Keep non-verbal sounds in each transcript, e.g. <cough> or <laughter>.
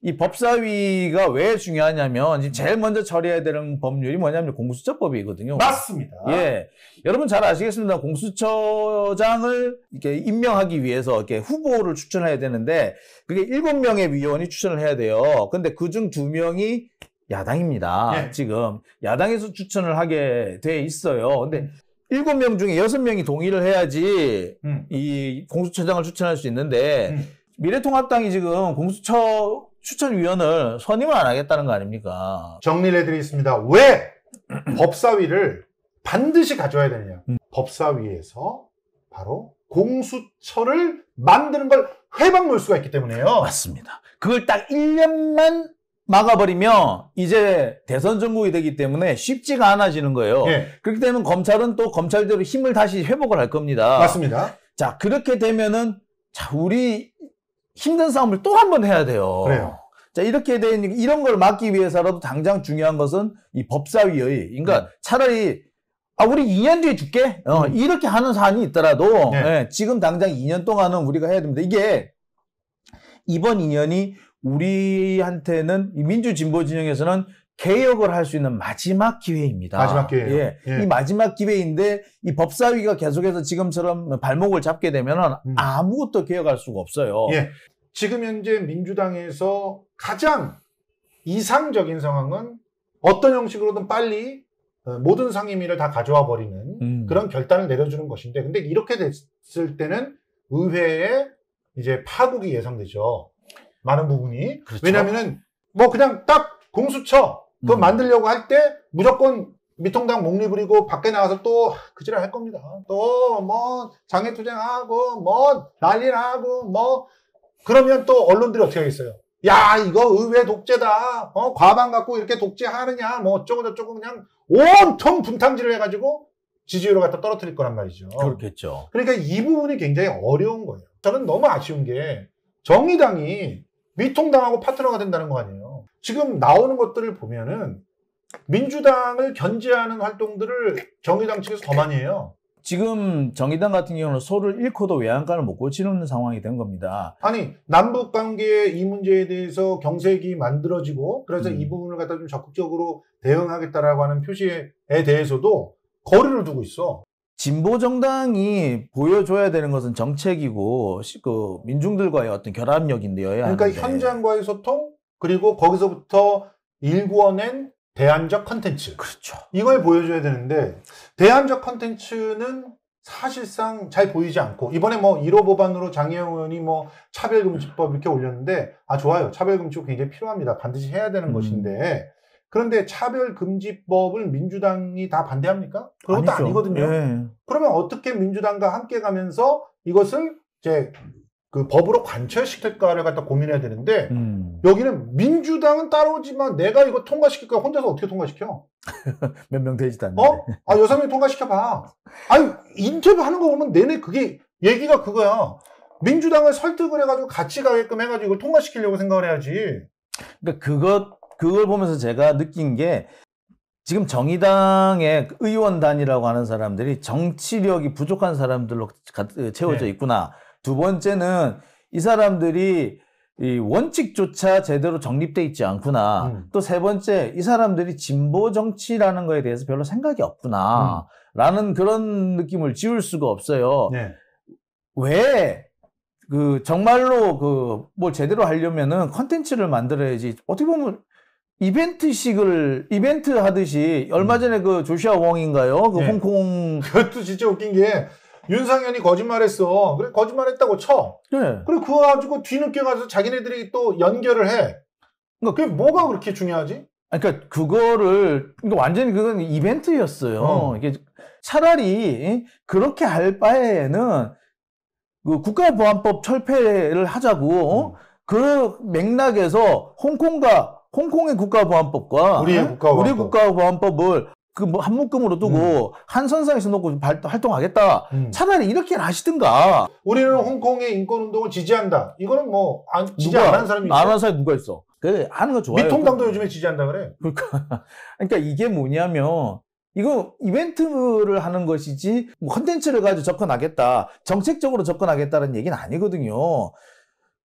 이 법사위가 왜 중요하냐면 제일 먼저 처리해야 되는 법률이 뭐냐면 공수처법이거든요. 맞습니다. 예, 여러분 잘 아시겠습니다. 공수처장을 이렇게 임명하기 위해서 이렇게 후보를 추천해야 되는데 그게 일곱 명의 위원이 추천을 해야 돼요. 근데 그중 두 명이 야당입니다. 예. 지금 야당에서 추천을 하게 돼 있어요. 근데 음. 일곱 명 중에 여섯 명이 동의를 해야지 음. 이 공수처장을 추천할 수 있는데 음. 미래통합당이 지금 공수처 추천위원을 선임을 안 하겠다는 거 아닙니까? 정리를 해드리겠습니다. 왜 법사위를 반드시 가져야 되느냐. 음. 법사위에서 바로 공수처를 만드는 걸 회방 놓을 수가 있기 때문에요. 맞습니다. 그걸 딱 1년만 막아버리면 이제 대선 정국이 되기 때문에 쉽지가 않아지는 거예요. 예. 그렇기 때문에 검찰은 또 검찰대로 힘을 다시 회복을 할 겁니다. 맞습니다. 자, 그렇게 되면은 자, 우리 힘든 싸움을 또 한 번 해야 돼요. 그래요. 자, 이렇게 된 이런 걸 막기 위해서라도 당장 중요한 것은 이 법사위의 그러니까 네. 차라리 아 우리 2년 뒤에 줄게 어, 음. 이렇게 하는 사안이 있더라도 네. 예, 지금 당장 2년 동안은 우리가 해야 됩니다. 이게 이번 2년이 우리한테는 민주진보 진영에서는 개혁을 할 수 있는 마지막 기회입니다. 마지막 기회. 예. 예. 이 마지막 기회인데 이 법사위가 계속해서 지금처럼 발목을 잡게 되면은 음. 아무것도 개혁할 수가 없어요. 예. 지금 현재 민주당에서 가장 이상적인 상황은 어떤 형식으로든 빨리 어, 모든 상임위를 다 가져와 버리는 음. 그런 결단을 내려주는 것인데 근데 이렇게 됐을 때는 의회에 이제 파국이 예상되죠. 많은 부분이 그렇죠. 왜냐면은뭐 그냥 딱 공수처 그 음. 만들려고 할 때 무조건 미통당 목리부리고 밖에 나가서 또 그지랄 할 겁니다. 또 뭐 장애투쟁하고 뭐 난리나고 뭐 그러면 또 언론들이 어떻게 하겠어요? 야 이거 의회 독재다. 어 과반 갖고 이렇게 독재하느냐 뭐 어쩌고 저쩌고 그냥 온통 분탕질을 해가지고 지지율을 갖다 떨어뜨릴 거란 말이죠. 그렇겠죠. 그러니까 이 부분이 굉장히 어려운 거예요. 저는 너무 아쉬운 게 정의당이 미통당하고 파트너가 된다는 거 아니에요. 지금 나오는 것들을 보면은 민주당을 견제하는 활동들을 정의당 측에서 더 많이 해요. 지금 정의당 같은 경우는 소를 잃고도 외양간을 못 고치는 상황이 된 겁니다. 아니 남북 관계의 이 문제에 대해서 경색이 만들어지고 그래서 음. 이 부분을 갖다 좀 적극적으로 대응하겠다라고 하는 표시에 대해서도 거리를 두고 있어. 진보 정당이 보여줘야 되는 것은 정책이고 그 민중들과의 어떤 결합력인데요. 그러니까 현장과의 소통, 그리고 거기서부터 일구어낸 대안적 컨텐츠. 그렇죠. 이걸 보여줘야 되는데 대안적 컨텐츠는 사실상 잘 보이지 않고 이번에 뭐 1호 법안으로 장혜영 의원이 뭐 차별금지법 이렇게 올렸는데 아 좋아요. 차별금지법 굉장히 필요합니다. 반드시 해야 되는 음. 것인데 그런데 차별금지법을 민주당이 다 반대합니까? 그것도 아니죠. 아니거든요 예. 그러면 어떻게 민주당과 함께 가면서 이것을 이제 그 법으로 관철시킬까를 갖다 고민해야 되는데 음. 여기는 민주당은 따로오지만 내가 이거 통과시킬까 혼자서 어떻게 통과시켜? <laughs> 몇 명 되지도 않는데. 어? 아 여섯 명 통과시켜봐. 아니 인터뷰 하는 거 보면 내내 그게 얘기가 그거야. 민주당을 설득을 해가지고 같이 가게끔 해가지고 이걸 통과시키려고 생각을 해야지. 그러니까 그것 그걸 보면서 제가 느낀 게 지금 정의당의 의원단이라고 하는 사람들이 정치력이 부족한 사람들로 채워져 네. 있구나. 네. 두 번째는 이 사람들이 이 원칙조차 제대로 정립돼 있지 않구나. 음. 또세 번째, 이 사람들이 진보 정치라는 거에 대해서 별로 생각이 없구나. 음. 라는 그런 느낌을 지울 수가 없어요. 네. 왜, 그, 정말로 그, 뭘 제대로 하려면은 컨텐츠를 만들어야지. 어떻게 보면 이벤트식을, 이벤트 하듯이 얼마 음. 전에 그조슈아 웡인가요? 그 네. 홍콩. 그것도 진짜 웃긴 게 윤상현이 거짓말했어. 그래 거짓말했다고 쳐. 네. 그래 그거 가지고 뒤늦게 가서 자기네들이 또 연결을 해. 그러니까 그게 뭐가 그렇게 중요하지? 아, 그러니까 그거를 그러니까 완전히 그건 이벤트였어요. 어. 이게 차라리 그렇게 할 바에는 그 국가보안법 철폐를 하자고 어? 음. 그 맥락에서 홍콩과 홍콩의 국가보안법과 우리의 국가보안법. 우리 국가보안법을 그뭐 한 묶음으로 두고 음. 한 선상에서 놓고 발, 활동하겠다. 음. 차라리 이렇게 하시든가. 우리는 홍콩의 인권 운동을 지지한다. 이거는 뭐 안, 지지 안 하는 사람이 있어. 안한 사람이 누가 있어? 그래 하는 거 좋아요. 미통당도 요즘에 지지한다 그래. 그러니까 <laughs> 그러니까 이게 뭐냐면 이거 이벤트를 하는 것이지 뭐 컨텐츠를 가지고 접근하겠다 정책적으로 접근하겠다는 얘기는 아니거든요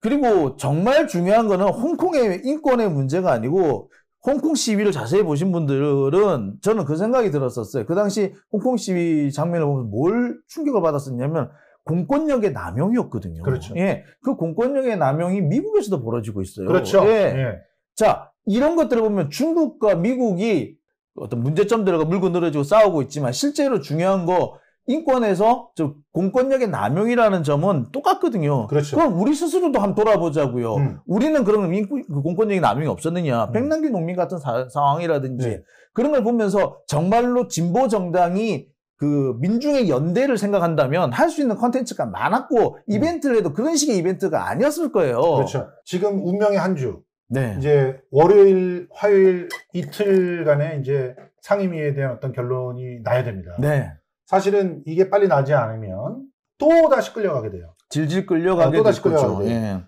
그리고 정말 중요한 거는 홍콩의 인권의 문제가 아니고 홍콩 시위를 자세히 보신 분들은 저는 그 생각이 들었었어요. 그 당시 홍콩 시위 장면을 보면서 뭘 충격을 받았었냐면 공권력의 남용이었거든요. 그렇죠. 예. 그 공권력의 남용이 미국에서도 벌어지고 있어요. 그렇죠. 예. 예. 자, 이런 것들을 보면 중국과 미국이 어떤 문제점들과 물고 늘어지고 싸우고 있지만 실제로 중요한 거 인권에서 저 공권력의 남용이라는 점은 똑같거든요. 그렇죠. 그럼 우리 스스로도 한번 돌아보자고요. 음. 우리는 그러면 인권, 그 공권력의 남용이 없었느냐. 음. 백남기 농민 같은 사, 상황이라든지 네. 그런 걸 보면서 정말로 진보 정당이 그 민중의 연대를 생각한다면 할 수 있는 컨텐츠가 많았고 음. 이벤트를 해도 그런 식의 이벤트가 아니었을 거예요. 그렇죠. 지금 운명의 한 주. 네. 이제 월요일, 화요일 이틀간에 이제 상임위에 대한 어떤 결론이 나야 됩니다. 네. 사실은 이게 빨리 나지 않으면 또 다시 끌려가게 돼요. 질질 끌려가게 아, 또 다시 끌려가요 예.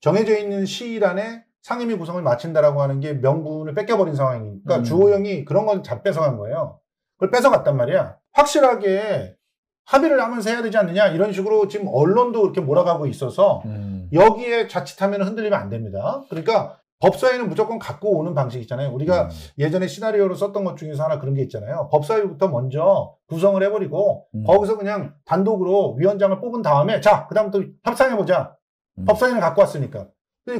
정해져 있는 시일 안에 상임위 구성을 마친다라고 하는 게 명분을 뺏겨버린 상황이니까 음. 주호영이 그런 걸잘 뺏어간 거예요. 그걸 뺏어갔단 말이야. 확실하게 합의를 하면서 해야 되지 않느냐 이런 식으로 지금 언론도 이렇게 몰아가고 있어서 음. 여기에 자칫하면 흔들리면 안 됩니다. 그러니까 법사위는 무조건 갖고 오는 방식 있잖아요. 우리가 음. 예전에 시나리오로 썼던 것 중에서 하나 그런 게 있잖아요. 법사위부터 먼저 구성을 해버리고 음. 거기서 그냥 단독으로 위원장을 뽑은 다음에 자 그다음부터 협상해보자. 음. 법사위는 갖고 왔으니까.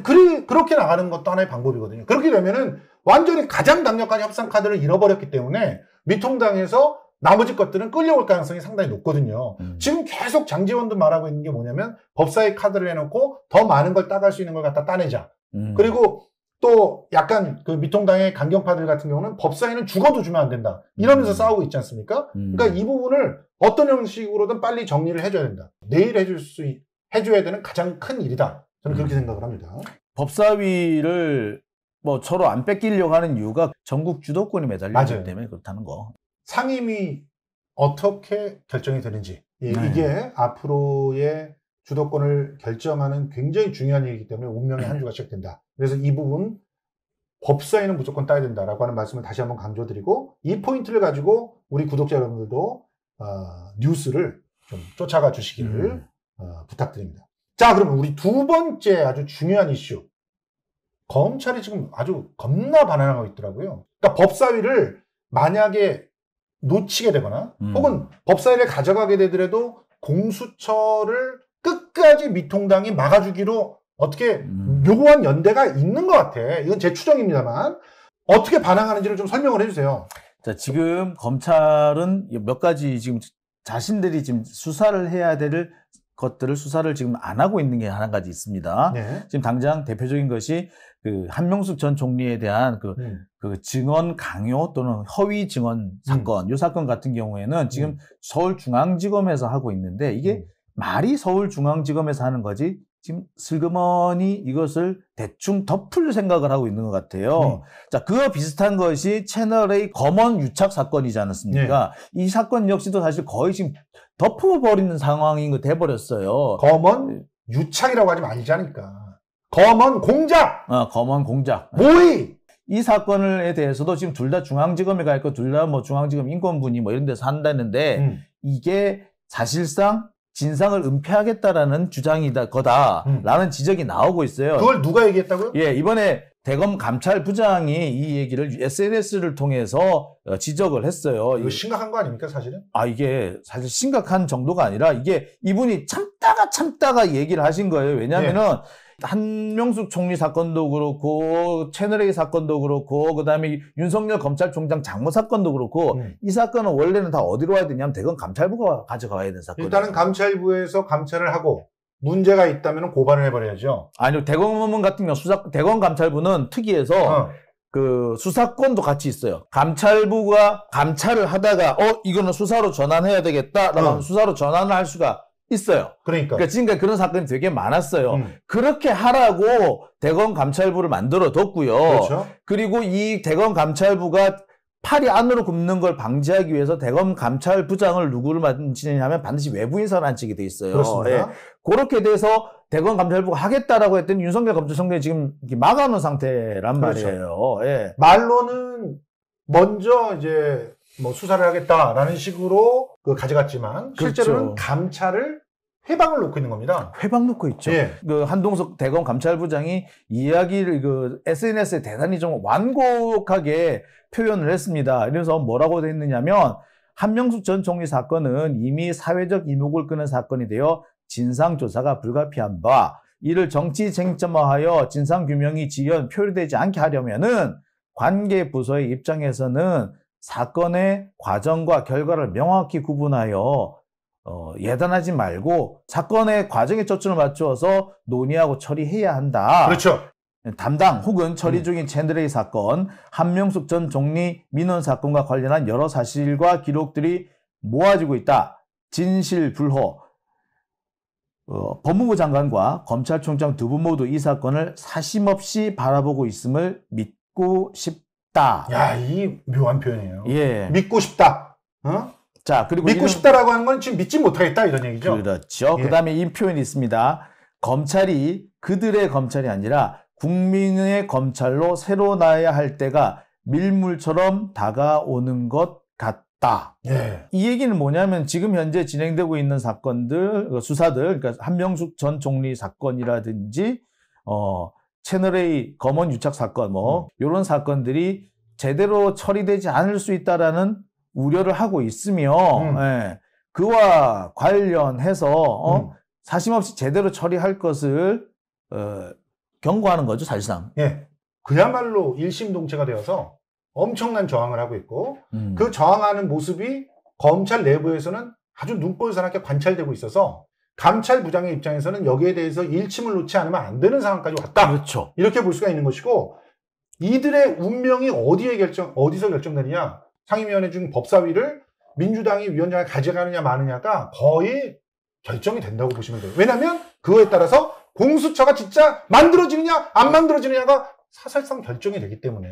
그리, 그렇게 나가는 것도 하나의 방법이거든요. 그렇게 되면은 완전히 가장 강력한 협상 카드를 잃어버렸기 때문에 미통당에서 나머지 것들은 끌려올 가능성이 상당히 높거든요. 음. 지금 계속 장재원도 말하고 있는 게 뭐냐면 법사위 카드를 해놓고 더 많은 걸 따갈 수 있는 걸 갖다 따내자. 음. 그리고 또 약간 그 미통당의 강경파들 같은 경우는 법사위는 죽어도 주면 안 된다. 이러면서 음. 싸우고 있지 않습니까? 음. 그러니까 이 부분을 어떤 형식으로든 빨리 정리를 해줘야 된다. 내일 해줄 수, 해줘야 되는 가장 큰 일이다. 저는 그렇게 음. 생각을 합니다. 법사위를 뭐 서로 안 뺏기려고 하는 이유가 전국 주도권이 매달리기 때문에 그렇다는 거. 상임위 어떻게 결정이 되는지 네. 이게 앞으로의 주도권을 결정하는 굉장히 중요한 일이기 때문에 운명의 한 주가 시작된다. 그래서 이 부분 법사위는 무조건 따야 된다라고 하는 말씀을 다시 한번 강조드리고 이 포인트를 가지고 우리 구독자 여러분들도 어, 뉴스를 좀 쫓아가 주시기를 음. 어, 부탁드립니다. 자, 그러면 우리 두 번째 아주 중요한 이슈 검찰이 지금 아주 겁나 반항하고 있더라고요. 그러니까 법사위를 만약에 놓치게 되거나 음. 혹은 법사위를 가져가게 되더라도 공수처를 끝까지 미통당이 막아주기로 어떻게 음. 묘한 연대가 있는 것 같아. 이건 제 추정입니다만 어떻게 반항하는지를 좀 설명을 해주세요. 자 지금 검찰은 몇 가지 지금 자신들이 지금 수사를 해야 될 것들을 수사를 지금 안 하고 있는 게 하나 가지 있습니다. 네. 지금 당장 대표적인 것이 그 한명숙 전 총리에 대한 그, 음. 그 증언 강요 또는 허위 증언 음. 사건, 음. 요 사건 같은 경우에는 지금 음. 서울중앙지검에서 하고 있는데 이게 음. 말이 서울중앙지검에서 하는 거지 지금 슬그머니 이것을 대충 덮을 생각을 하고 있는 것 같아요. 네. 자, 그와 비슷한 것이 채널A 검언 유착 사건이지 않았습니까? 네. 이 사건 역시도 사실 거의 지금 덮어버리는 상황인 거 돼버렸어요. 검언 네. 유착이라고 하지말아지 않을까. 검언 공작! 아, 검언 공작. 네. 모의! 이 사건에 대해서도 지금 둘 다 중앙지검에 가 있고 둘 다 뭐 중앙지검 인권분이 뭐 이런 데서 한다는데 음. 이게 사실상 진상을 은폐하겠다라는 주장이다 거다라는 음. 지적이 나오고 있어요. 그걸 누가 얘기했다고요? 예, 이번에 대검 감찰부장이 이 얘기를 SNS를 통해서 어, 지적을 했어요. 이거 심각한 거 아닙니까, 사실은? 아, 이게 사실 심각한 정도가 아니라 이게 이분이 참다가 참다가 얘기를 하신 거예요. 왜냐면은 네. 한명숙 총리 사건도 그렇고 채널A 사건도 그렇고 그다음에 윤석열 검찰총장 장모 사건도 그렇고 음. 이 사건은 원래는 다 어디로 와야 되냐면 대검 감찰부가 가져가야 되는 사건. 일단은 감찰부에서 감찰을 하고 문제가 있다면 고발을 해버려야죠. 아니요 대검 같은 경우 수사 대검 감찰부는 특이해서 어. 그 수사권도 같이 있어요. 감찰부가 감찰을 하다가 어 이거는 수사로 전환해야 되겠다라고 어. 수사로 전환을 할 수가 있어요. 그러니까. 그러니까 지금까지 그런 사건이 되게 많았어요. 음. 그렇게 하라고 대검 감찰부를 만들어 뒀고요. 그렇죠. 그리고 이 대검 감찰부가 팔이 안으로 굽는 걸 방지하기 위해서 대검 감찰 부장을 누구를 만지냐면 반드시 외부인선 사 안치게 돼 있어요. 그렇습니다. 예. 그렇게 돼서 대검 감찰부가 하겠다라고 했더니 윤석열 검찰 총장이 지금 막아놓은 상태란 그렇죠. 말이에요. 예. 말로는 먼저 이제 뭐 수사를 하겠다라는 식으로 그 가져갔지만 그렇죠. 실제로는 감찰을 회방을 놓고 있는 겁니다. 회방 놓고 있죠. 예. 그 한동석 대검 감찰부장이 이야기를 그 SNS에 대단히 좀 완곡하게 표현을 했습니다. 이래서 뭐라고 했느냐면 한명숙 전 총리 사건은 이미 사회적 이목을 끄는 사건이 되어 진상조사가 불가피한 바 이를 정치 쟁점화하여 진상규명이 지연 표류되지 않게 하려면은 관계 부서의 입장에서는 사건의 과정과 결과를 명확히 구분하여 어, 예단하지 말고 사건의 과정에 초점을 맞추어서 논의하고 처리해야 한다. 그렇죠. 담당 혹은 처리 음. 중인 챈드레이 사건, 한명숙 전 총리 민원 사건과 관련한 여러 사실과 기록들이 모아지고 있다. 진실 불허. 어, 법무부 장관과 검찰총장 두 분 모두 이 사건을 사심 없이 바라보고 있음을 믿고 싶다. 싶다. 야, 이 묘한 표현이에요. 예. 믿고 싶다. 어? 자, 그리고 믿고 이런... 싶다라고 하는 건 지금 믿지 못하겠다 이런 얘기죠. 그렇죠. 예. 그다음에 이 표현이 있습니다. 검찰이 그들의 검찰이 아니라 국민의 검찰로 새로 나야 할 때가 밀물처럼 다가오는 것 같다. 예. 이 얘기는 뭐냐면 지금 현재 진행되고 있는 사건들 그 수사들 그러니까 한명숙 전 총리 사건이라든지 어 채널A 검언 유착 사건 뭐 이런 음. 사건들이 제대로 처리되지 않을 수 있다라는 우려를 하고 있으며 음. 예, 그와 관련해서 어, 음. 사심 없이 제대로 처리할 것을 어, 경고하는 거죠 사실상. 예, 그야말로 일심동체가 되어서 엄청난 저항을 하고 있고 음. 그 저항하는 모습이 검찰 내부에서는 아주 눈볼 사납게 관찰되고 있어서 감찰부장의 입장에서는 여기에 대해서 일침을 놓지 않으면 안 되는 상황까지 왔다. 그렇죠. 이렇게 볼 수가 있는 것이고 이들의 운명이 어디에 결정 어디서 결정되느냐 상임위원회 중 법사위를 민주당이 위원장을 가져가느냐 마느냐가 거의 결정이 된다고 보시면 돼요. 왜냐하면 그거에 따라서 공수처가 진짜 만들어지느냐 안 만들어지느냐가 사실상 결정이 되기 때문에.